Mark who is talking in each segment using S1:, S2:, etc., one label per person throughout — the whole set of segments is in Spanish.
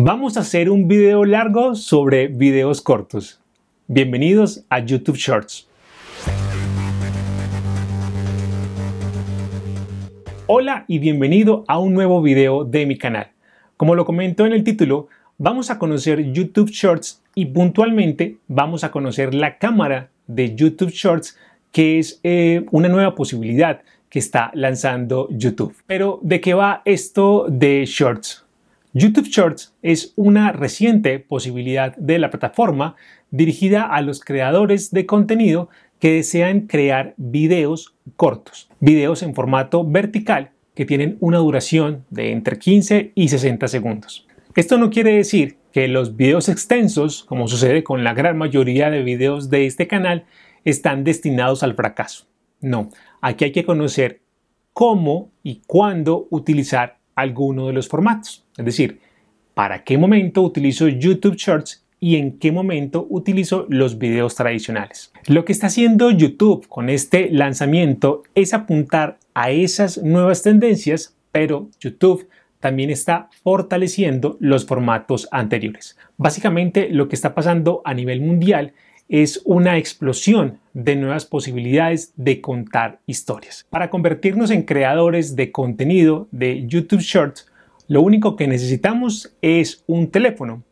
S1: Vamos a hacer un video largo sobre videos cortos. Bienvenidos a YouTube Shorts. Hola y bienvenido a un nuevo video de mi canal. Como lo comentó en el título, vamos a conocer YouTube Shorts y puntualmente vamos a conocer la cámara de YouTube Shorts, que es eh, una nueva posibilidad que está lanzando YouTube. Pero, ¿de qué va esto de Shorts? YouTube Shorts es una reciente posibilidad de la plataforma dirigida a los creadores de contenido que desean crear videos cortos, videos en formato vertical que tienen una duración de entre 15 y 60 segundos. Esto no quiere decir que los videos extensos, como sucede con la gran mayoría de videos de este canal, están destinados al fracaso. No, aquí hay que conocer cómo y cuándo utilizar alguno de los formatos. Es decir, ¿para qué momento utilizo YouTube Shorts y en qué momento utilizo los videos tradicionales? Lo que está haciendo YouTube con este lanzamiento es apuntar a esas nuevas tendencias, pero YouTube también está fortaleciendo los formatos anteriores. Básicamente lo que está pasando a nivel mundial es una explosión de nuevas posibilidades de contar historias. Para convertirnos en creadores de contenido de YouTube Shorts, lo único que necesitamos es un teléfono,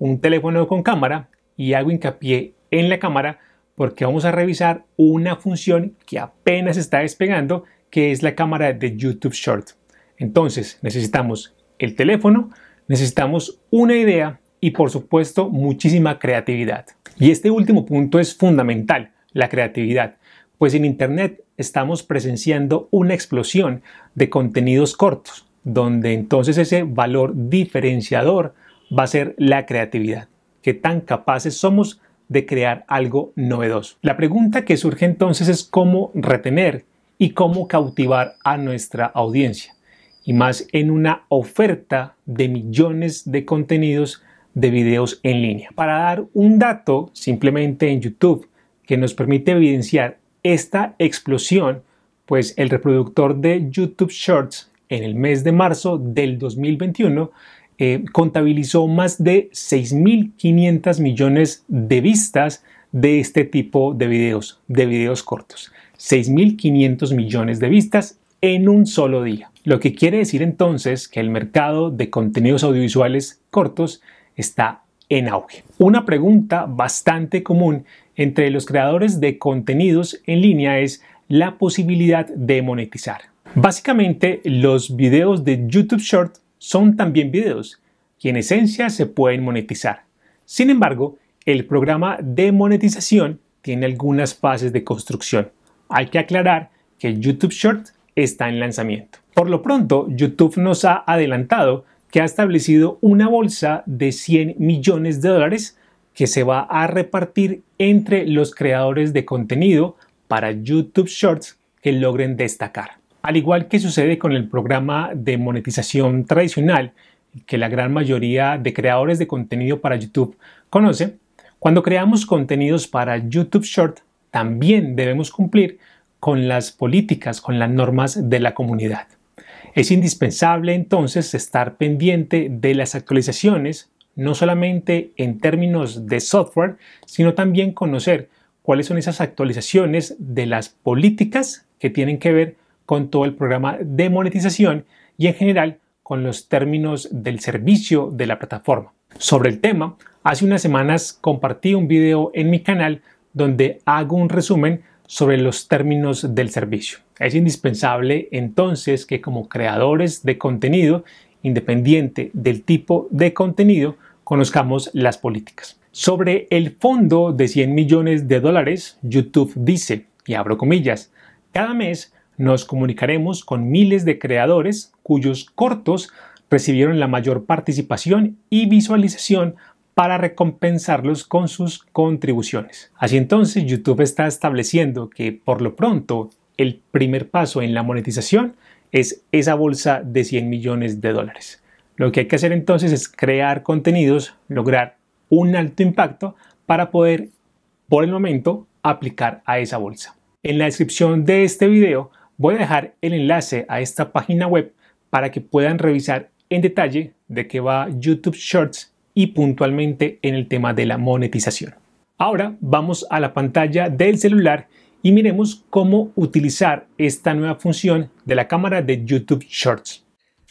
S1: un teléfono con cámara y hago hincapié en la cámara porque vamos a revisar una función que apenas está despegando que es la cámara de YouTube Short. Entonces necesitamos el teléfono, necesitamos una idea y por supuesto muchísima creatividad. Y este último punto es fundamental, la creatividad, pues en Internet estamos presenciando una explosión de contenidos cortos, donde entonces ese valor diferenciador va a ser la creatividad, que tan capaces somos de crear algo novedoso. La pregunta que surge entonces es cómo retener y cómo cautivar a nuestra audiencia, y más en una oferta de millones de contenidos de videos en línea. Para dar un dato simplemente en YouTube que nos permite evidenciar esta explosión, pues el reproductor de YouTube Shorts en el mes de marzo del 2021 eh, contabilizó más de 6.500 millones de vistas de este tipo de videos, de videos cortos. 6.500 millones de vistas en un solo día. Lo que quiere decir entonces que el mercado de contenidos audiovisuales cortos está en auge. Una pregunta bastante común entre los creadores de contenidos en línea es la posibilidad de monetizar. Básicamente, los videos de YouTube Short son también videos y en esencia se pueden monetizar. Sin embargo, el programa de monetización tiene algunas fases de construcción. Hay que aclarar que YouTube Short está en lanzamiento. Por lo pronto, YouTube nos ha adelantado que ha establecido una bolsa de 100 millones de dólares que se va a repartir entre los creadores de contenido para YouTube Shorts que logren destacar. Al igual que sucede con el programa de monetización tradicional que la gran mayoría de creadores de contenido para YouTube conoce, cuando creamos contenidos para YouTube Short también debemos cumplir con las políticas, con las normas de la comunidad. Es indispensable entonces estar pendiente de las actualizaciones, no solamente en términos de software, sino también conocer cuáles son esas actualizaciones de las políticas que tienen que ver con todo el programa de monetización y en general con los términos del servicio de la plataforma. Sobre el tema, hace unas semanas compartí un video en mi canal donde hago un resumen sobre los términos del servicio. Es indispensable entonces que como creadores de contenido, independiente del tipo de contenido, conozcamos las políticas. Sobre el fondo de 100 millones de dólares, YouTube dice, y abro comillas, cada mes nos comunicaremos con miles de creadores cuyos cortos recibieron la mayor participación y visualización para recompensarlos con sus contribuciones. Así entonces, YouTube está estableciendo que por lo pronto el primer paso en la monetización es esa bolsa de 100 millones de dólares. Lo que hay que hacer entonces es crear contenidos, lograr un alto impacto para poder, por el momento, aplicar a esa bolsa. En la descripción de este video voy a dejar el enlace a esta página web para que puedan revisar en detalle de qué va YouTube Shorts y puntualmente en el tema de la monetización. Ahora vamos a la pantalla del celular y miremos cómo utilizar esta nueva función de la cámara de YouTube Shorts.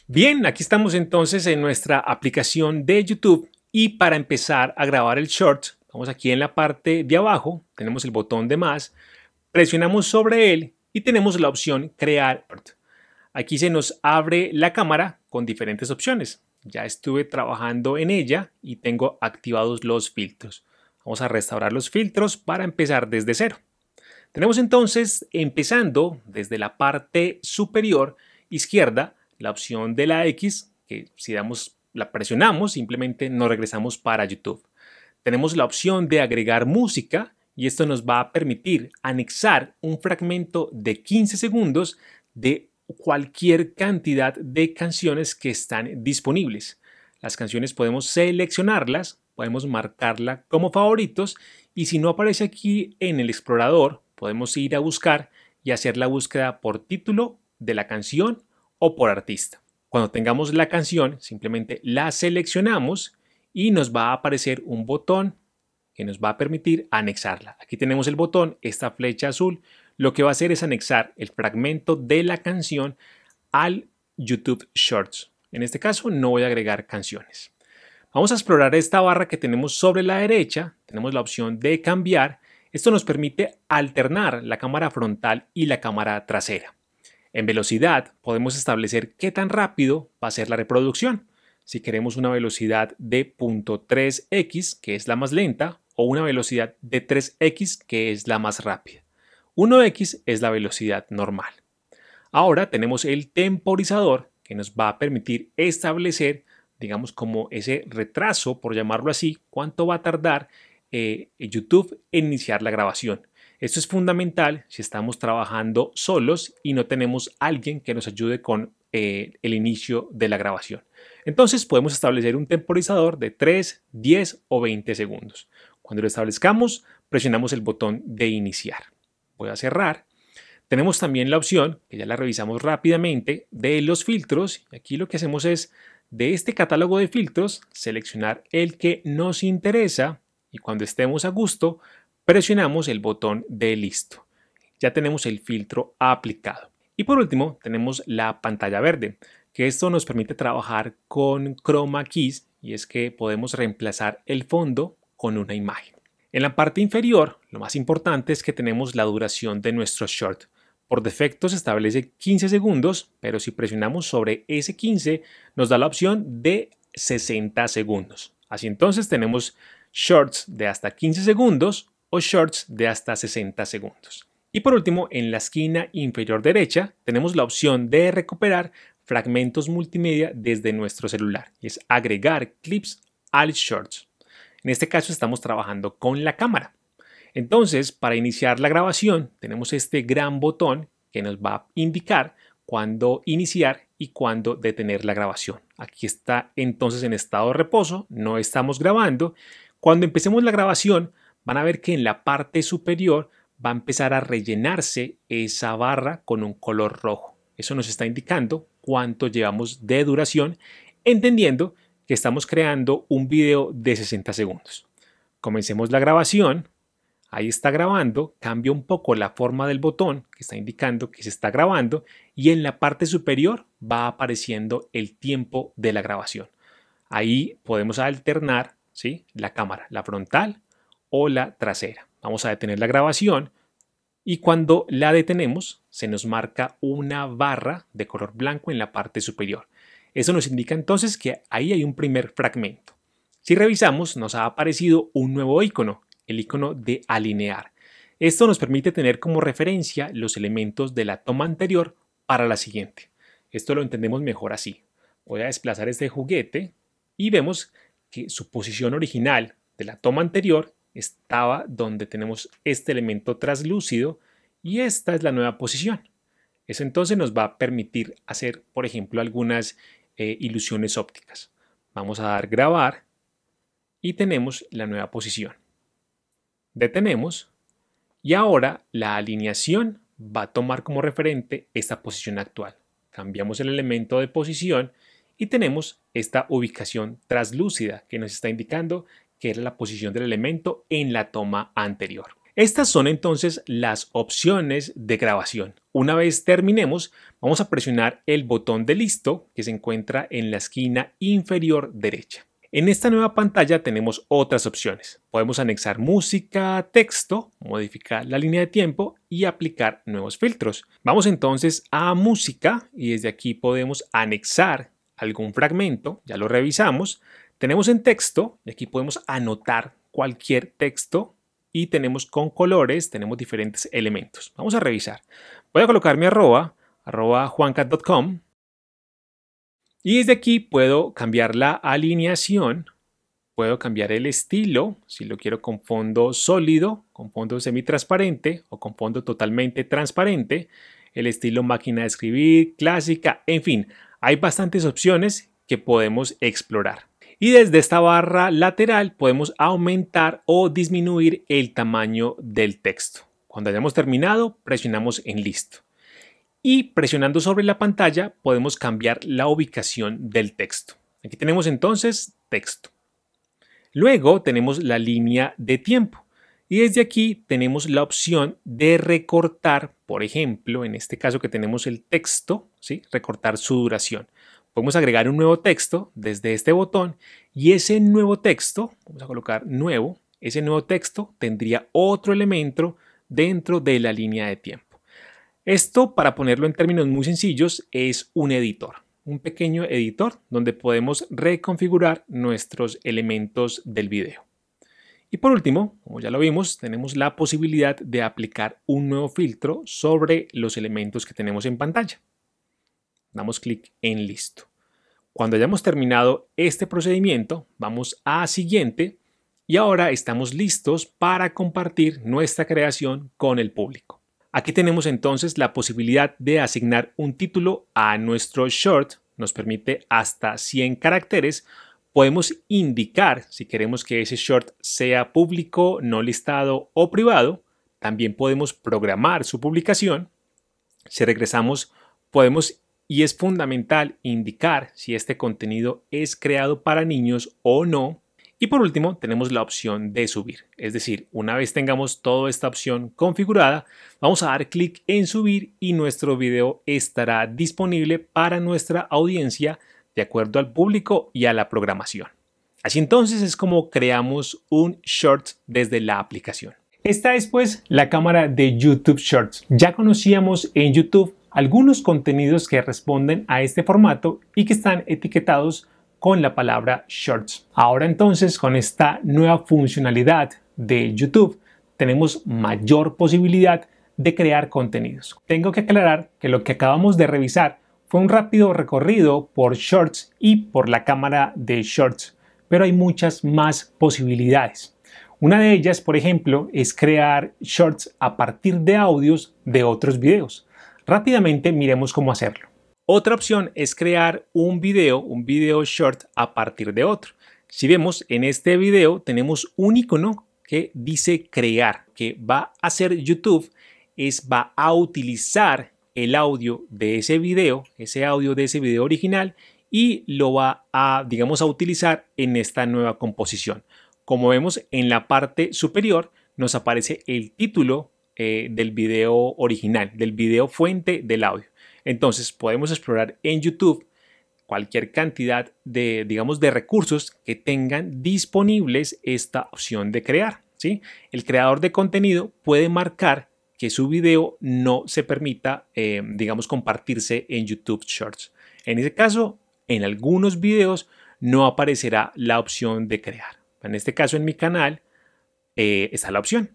S1: Bien, aquí estamos entonces en nuestra aplicación de YouTube y para empezar a grabar el short, vamos aquí en la parte de abajo, tenemos el botón de más, presionamos sobre él y tenemos la opción crear. Aquí se nos abre la cámara con diferentes opciones ya estuve trabajando en ella y tengo activados los filtros. Vamos a restaurar los filtros para empezar desde cero. Tenemos entonces, empezando desde la parte superior izquierda, la opción de la X, que si damos, la presionamos, simplemente nos regresamos para YouTube. Tenemos la opción de agregar música y esto nos va a permitir anexar un fragmento de 15 segundos de cualquier cantidad de canciones que están disponibles. Las canciones podemos seleccionarlas, podemos marcarla como favoritos y si no aparece aquí en el explorador, podemos ir a buscar y hacer la búsqueda por título de la canción o por artista. Cuando tengamos la canción, simplemente la seleccionamos y nos va a aparecer un botón que nos va a permitir anexarla. Aquí tenemos el botón, esta flecha azul lo que va a hacer es anexar el fragmento de la canción al YouTube Shorts. En este caso no voy a agregar canciones. Vamos a explorar esta barra que tenemos sobre la derecha. Tenemos la opción de cambiar. Esto nos permite alternar la cámara frontal y la cámara trasera. En velocidad podemos establecer qué tan rápido va a ser la reproducción. Si queremos una velocidad de 0.3x, que es la más lenta, o una velocidad de 3x, que es la más rápida. 1x es la velocidad normal. Ahora tenemos el temporizador que nos va a permitir establecer, digamos, como ese retraso, por llamarlo así, cuánto va a tardar eh, YouTube en iniciar la grabación. Esto es fundamental si estamos trabajando solos y no tenemos alguien que nos ayude con eh, el inicio de la grabación. Entonces podemos establecer un temporizador de 3, 10 o 20 segundos. Cuando lo establezcamos, presionamos el botón de iniciar a cerrar. Tenemos también la opción, que ya la revisamos rápidamente, de los filtros. Aquí lo que hacemos es de este catálogo de filtros seleccionar el que nos interesa y cuando estemos a gusto presionamos el botón de listo. Ya tenemos el filtro aplicado. Y por último tenemos la pantalla verde, que esto nos permite trabajar con chroma keys y es que podemos reemplazar el fondo con una imagen. En la parte inferior, lo más importante es que tenemos la duración de nuestro short. Por defecto se establece 15 segundos, pero si presionamos sobre ese 15 nos da la opción de 60 segundos. Así entonces tenemos shorts de hasta 15 segundos o shorts de hasta 60 segundos. Y por último, en la esquina inferior derecha tenemos la opción de recuperar fragmentos multimedia desde nuestro celular, es agregar clips al shorts. En este caso estamos trabajando con la cámara. Entonces, para iniciar la grabación, tenemos este gran botón que nos va a indicar cuándo iniciar y cuándo detener la grabación. Aquí está entonces en estado de reposo, no estamos grabando. Cuando empecemos la grabación, van a ver que en la parte superior va a empezar a rellenarse esa barra con un color rojo. Eso nos está indicando cuánto llevamos de duración, entendiendo que estamos creando un video de 60 segundos. Comencemos la grabación. Ahí está grabando, cambia un poco la forma del botón que está indicando que se está grabando y en la parte superior va apareciendo el tiempo de la grabación. Ahí podemos alternar ¿sí? la cámara, la frontal o la trasera. Vamos a detener la grabación y cuando la detenemos se nos marca una barra de color blanco en la parte superior. Eso nos indica entonces que ahí hay un primer fragmento. Si revisamos, nos ha aparecido un nuevo icono, el icono de alinear. Esto nos permite tener como referencia los elementos de la toma anterior para la siguiente. Esto lo entendemos mejor así. Voy a desplazar este juguete y vemos que su posición original de la toma anterior estaba donde tenemos este elemento traslúcido y esta es la nueva posición. Eso entonces nos va a permitir hacer, por ejemplo, algunas eh, ilusiones ópticas. Vamos a dar grabar y tenemos la nueva posición. Detenemos y ahora la alineación va a tomar como referente esta posición actual. Cambiamos el elemento de posición y tenemos esta ubicación traslúcida que nos está indicando que era la posición del elemento en la toma anterior. Estas son entonces las opciones de grabación. Una vez terminemos, vamos a presionar el botón de listo que se encuentra en la esquina inferior derecha. En esta nueva pantalla tenemos otras opciones. Podemos anexar música, texto, modificar la línea de tiempo y aplicar nuevos filtros. Vamos entonces a música y desde aquí podemos anexar algún fragmento, ya lo revisamos. Tenemos en texto y aquí podemos anotar cualquier texto y tenemos con colores, tenemos diferentes elementos. Vamos a revisar. Voy a colocar mi arroba, arroba juancat.com y desde aquí puedo cambiar la alineación, puedo cambiar el estilo, si lo quiero con fondo sólido, con fondo semitransparente o con fondo totalmente transparente, el estilo máquina de escribir, clásica, en fin, hay bastantes opciones que podemos explorar y desde esta barra lateral podemos aumentar o disminuir el tamaño del texto. Cuando hayamos terminado, presionamos en listo. Y presionando sobre la pantalla podemos cambiar la ubicación del texto. Aquí tenemos entonces texto. Luego tenemos la línea de tiempo. Y desde aquí tenemos la opción de recortar, por ejemplo, en este caso que tenemos el texto, recortar su duración podemos agregar un nuevo texto desde este botón y ese nuevo texto, vamos a colocar nuevo, ese nuevo texto tendría otro elemento dentro de la línea de tiempo. Esto, para ponerlo en términos muy sencillos, es un editor, un pequeño editor donde podemos reconfigurar nuestros elementos del video. Y por último, como ya lo vimos, tenemos la posibilidad de aplicar un nuevo filtro sobre los elementos que tenemos en pantalla damos clic en listo. Cuando hayamos terminado este procedimiento, vamos a siguiente y ahora estamos listos para compartir nuestra creación con el público. Aquí tenemos entonces la posibilidad de asignar un título a nuestro short, nos permite hasta 100 caracteres. Podemos indicar si queremos que ese short sea público, no listado o privado. También podemos programar su publicación. Si regresamos, podemos y es fundamental indicar si este contenido es creado para niños o no. Y por último, tenemos la opción de subir. Es decir, una vez tengamos toda esta opción configurada, vamos a dar clic en subir y nuestro video estará disponible para nuestra audiencia de acuerdo al público y a la programación. Así entonces es como creamos un short desde la aplicación. Esta es pues la cámara de YouTube Shorts. Ya conocíamos en YouTube algunos contenidos que responden a este formato y que están etiquetados con la palabra Shorts. Ahora entonces con esta nueva funcionalidad de YouTube tenemos mayor posibilidad de crear contenidos. Tengo que aclarar que lo que acabamos de revisar fue un rápido recorrido por Shorts y por la cámara de Shorts, pero hay muchas más posibilidades. Una de ellas, por ejemplo, es crear Shorts a partir de audios de otros videos. Rápidamente miremos cómo hacerlo. Otra opción es crear un video, un video short a partir de otro. Si vemos en este video tenemos un icono que dice crear, que va a hacer YouTube, es va a utilizar el audio de ese video, ese audio de ese video original y lo va a, digamos, a utilizar en esta nueva composición. Como vemos en la parte superior nos aparece el título eh, del video original, del video fuente del audio. Entonces podemos explorar en YouTube cualquier cantidad de, digamos, de recursos que tengan disponibles esta opción de crear. ¿sí? El creador de contenido puede marcar que su video no se permita, eh, digamos, compartirse en YouTube Shorts. En ese caso, en algunos videos no aparecerá la opción de crear. En este caso, en mi canal eh, está la opción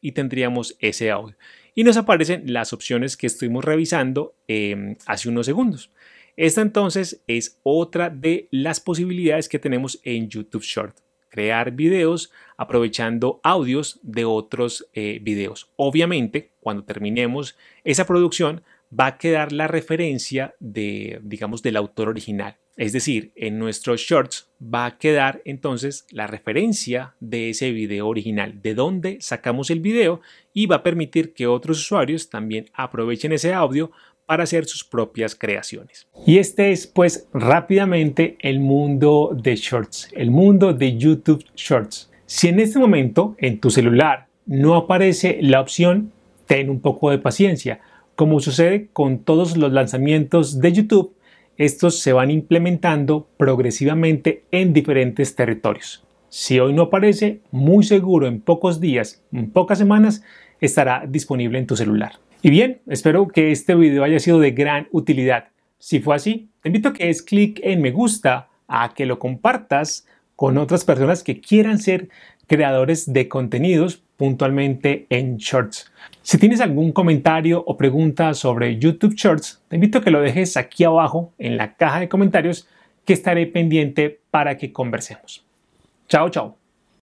S1: y tendríamos ese audio. Y nos aparecen las opciones que estuvimos revisando em, hace unos segundos. Esta entonces es otra de las posibilidades que tenemos en YouTube Short. Crear videos aprovechando audios de otros eh, videos. Obviamente, cuando terminemos esa producción, va a quedar la referencia de, digamos, del autor original. Es decir, en nuestros shorts va a quedar entonces la referencia de ese video original, de dónde sacamos el video y va a permitir que otros usuarios también aprovechen ese audio para hacer sus propias creaciones. Y este es pues rápidamente el mundo de shorts, el mundo de YouTube Shorts. Si en este momento en tu celular no aparece la opción, ten un poco de paciencia. Como sucede con todos los lanzamientos de YouTube, estos se van implementando progresivamente en diferentes territorios. Si hoy no aparece, muy seguro en pocos días, en pocas semanas, estará disponible en tu celular. Y bien, espero que este video haya sido de gran utilidad. Si fue así, te invito a que des clic en me gusta, a que lo compartas con otras personas que quieran ser creadores de contenidos puntualmente en Shorts. Si tienes algún comentario o pregunta sobre YouTube Shorts, te invito a que lo dejes aquí abajo en la caja de comentarios que estaré pendiente para que conversemos. Chao, chao.